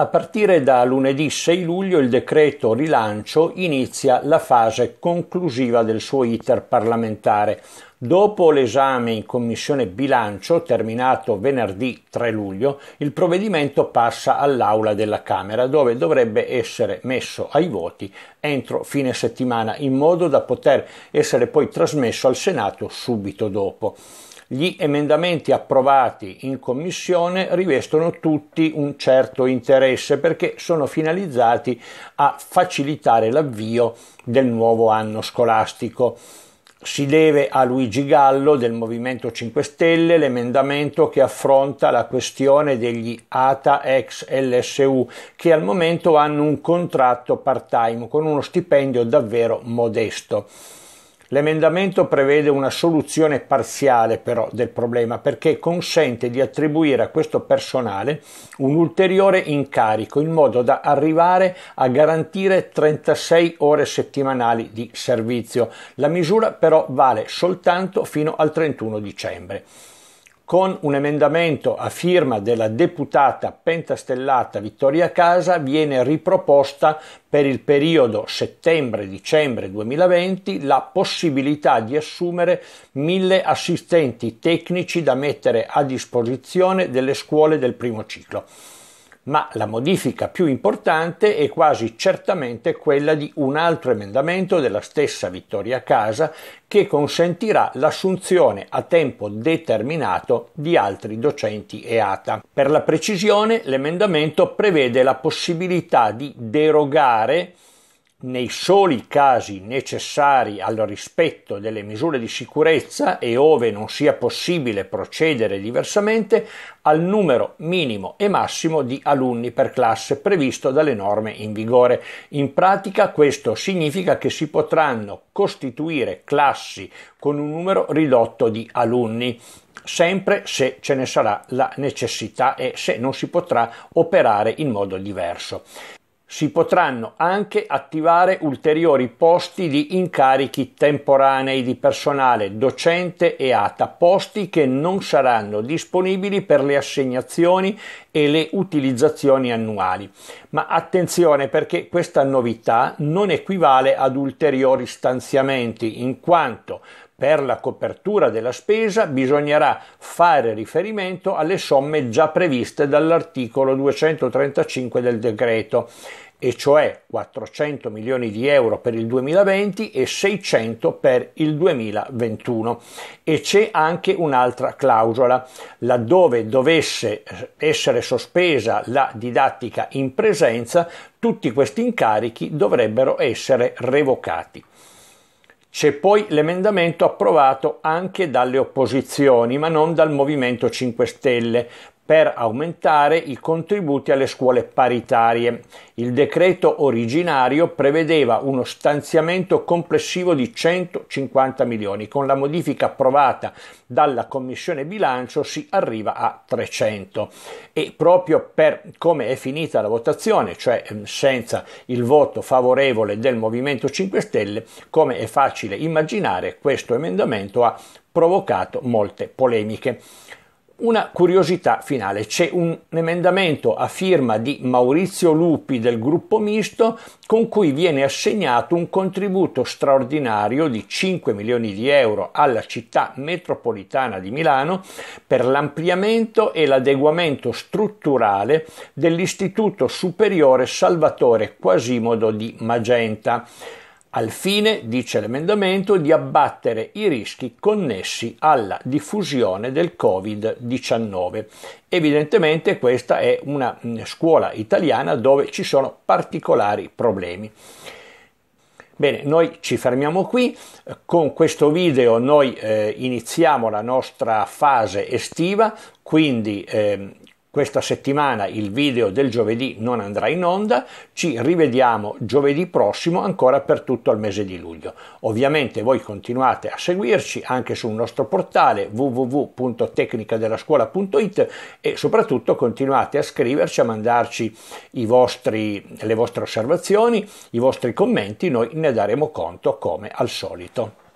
A partire da lunedì 6 luglio il decreto rilancio inizia la fase conclusiva del suo iter parlamentare. Dopo l'esame in Commissione bilancio, terminato venerdì 3 luglio, il provvedimento passa all'Aula della Camera, dove dovrebbe essere messo ai voti entro fine settimana, in modo da poter essere poi trasmesso al Senato subito dopo. Gli emendamenti approvati in commissione rivestono tutti un certo interesse perché sono finalizzati a facilitare l'avvio del nuovo anno scolastico. Si deve a Luigi Gallo del Movimento 5 Stelle l'emendamento che affronta la questione degli ATA ex LSU che al momento hanno un contratto part-time con uno stipendio davvero modesto. L'emendamento prevede una soluzione parziale però del problema perché consente di attribuire a questo personale un ulteriore incarico in modo da arrivare a garantire 36 ore settimanali di servizio. La misura però vale soltanto fino al 31 dicembre con un emendamento a firma della deputata pentastellata Vittoria Casa viene riproposta per il periodo settembre-dicembre 2020 la possibilità di assumere mille assistenti tecnici da mettere a disposizione delle scuole del primo ciclo ma la modifica più importante è quasi certamente quella di un altro emendamento della stessa Vittoria Casa che consentirà l'assunzione a tempo determinato di altri docenti EATA. Per la precisione, l'emendamento prevede la possibilità di derogare nei soli casi necessari al rispetto delle misure di sicurezza e ove non sia possibile procedere diversamente al numero minimo e massimo di alunni per classe previsto dalle norme in vigore. In pratica questo significa che si potranno costituire classi con un numero ridotto di alunni sempre se ce ne sarà la necessità e se non si potrà operare in modo diverso si potranno anche attivare ulteriori posti di incarichi temporanei di personale docente e ATA, posti che non saranno disponibili per le assegnazioni e le utilizzazioni annuali. Ma attenzione perché questa novità non equivale ad ulteriori stanziamenti, in quanto per la copertura della spesa bisognerà fare riferimento alle somme già previste dall'articolo 235 del decreto, e cioè 400 milioni di euro per il 2020 e 600 per il 2021 e c'è anche un'altra clausola laddove dovesse essere sospesa la didattica in presenza tutti questi incarichi dovrebbero essere revocati. C'è poi l'emendamento approvato anche dalle opposizioni, ma non dal Movimento 5 Stelle, per aumentare i contributi alle scuole paritarie. Il decreto originario prevedeva uno stanziamento complessivo di 150 milioni, con la modifica approvata dalla Commissione bilancio si arriva a 300 e proprio per come è finita la votazione, cioè ehm, senza il voto favorevole del Movimento 5 Stelle, come è facile immaginare, questo emendamento ha provocato molte polemiche. Una curiosità finale, c'è un emendamento a firma di Maurizio Lupi del gruppo misto con cui viene assegnato un contributo straordinario di 5 milioni di euro alla città metropolitana di Milano per l'ampliamento e l'adeguamento strutturale dell'Istituto Superiore Salvatore Quasimodo di Magenta al fine, dice l'emendamento, di abbattere i rischi connessi alla diffusione del Covid-19. Evidentemente questa è una mm, scuola italiana dove ci sono particolari problemi. Bene, noi ci fermiamo qui, con questo video noi eh, iniziamo la nostra fase estiva, quindi eh, questa settimana il video del giovedì non andrà in onda, ci rivediamo giovedì prossimo ancora per tutto il mese di luglio. Ovviamente voi continuate a seguirci anche sul nostro portale www.tecnicadellascuola.it e soprattutto continuate a scriverci, a mandarci vostri, le vostre osservazioni, i vostri commenti, noi ne daremo conto come al solito.